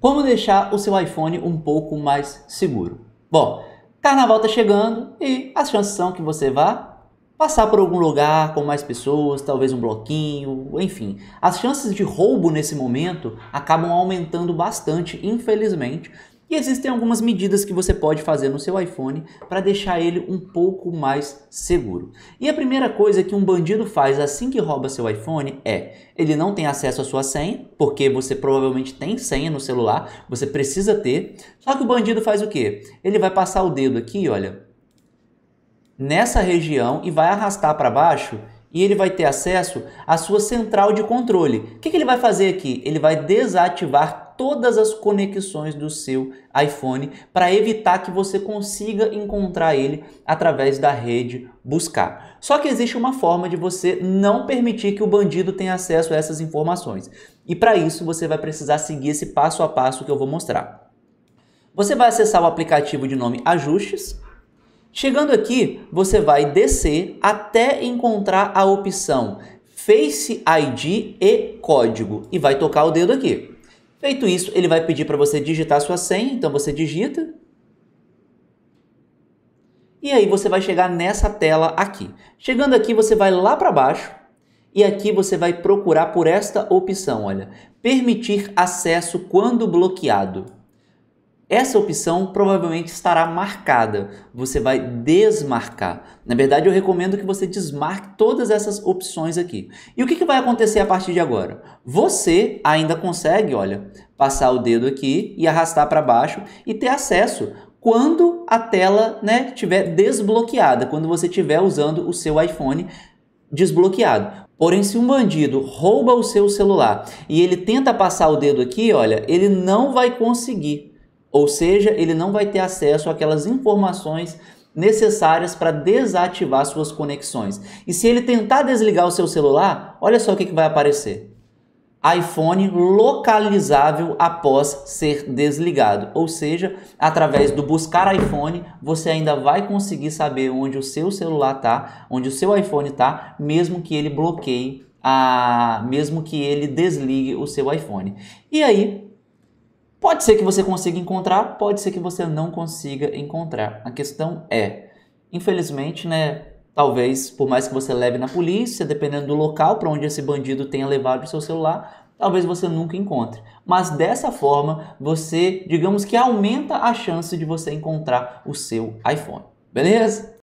Como deixar o seu iPhone um pouco mais seguro? Bom, carnaval está chegando e as chances são que você vá passar por algum lugar com mais pessoas, talvez um bloquinho, enfim. As chances de roubo nesse momento acabam aumentando bastante, infelizmente, e existem algumas medidas que você pode fazer no seu iPhone para deixar ele um pouco mais seguro. E a primeira coisa que um bandido faz assim que rouba seu iPhone é: ele não tem acesso à sua senha, porque você provavelmente tem senha no celular, você precisa ter. Só que o bandido faz o quê? Ele vai passar o dedo aqui, olha, nessa região e vai arrastar para baixo e ele vai ter acesso à sua central de controle. O que, que ele vai fazer aqui? Ele vai desativar todas as conexões do seu iPhone para evitar que você consiga encontrar ele através da rede buscar. Só que existe uma forma de você não permitir que o bandido tenha acesso a essas informações. E para isso você vai precisar seguir esse passo a passo que eu vou mostrar. Você vai acessar o aplicativo de nome Ajustes. Chegando aqui, você vai descer até encontrar a opção Face ID e código e vai tocar o dedo aqui. Feito isso, ele vai pedir para você digitar sua senha, então você digita. E aí você vai chegar nessa tela aqui. Chegando aqui, você vai lá para baixo e aqui você vai procurar por esta opção, olha. Permitir acesso quando bloqueado essa opção provavelmente estará marcada. Você vai desmarcar. Na verdade, eu recomendo que você desmarque todas essas opções aqui. E o que, vai acontecer a partir de agora? Você ainda consegue, olha, passar o dedo aqui e arrastar para baixo e ter acesso quando a tela né, tiver desbloqueada, quando você estiver usando o seu iPhone desbloqueado. Porém, se um bandido rouba o seu celular e ele tenta passar o dedo aqui, olha, ele não vai conseguir ou seja, ele não vai ter acesso àquelas informações necessárias para desativar suas conexões. E se ele tentar desligar o seu celular, olha só o que, que vai aparecer. iPhone localizável após ser desligado. Ou seja, através do buscar iPhone, você ainda vai conseguir saber onde o seu celular está, onde o seu iPhone está, mesmo que ele bloqueie, a... mesmo que ele desligue o seu iPhone. E aí, Pode ser que você consiga encontrar, pode ser que você não consiga encontrar. A questão é, infelizmente, né, talvez por mais que você leve na polícia, dependendo do local para onde esse bandido tenha levado o seu celular, talvez você nunca encontre. Mas dessa forma, você, digamos que aumenta a chance de você encontrar o seu iPhone. Beleza?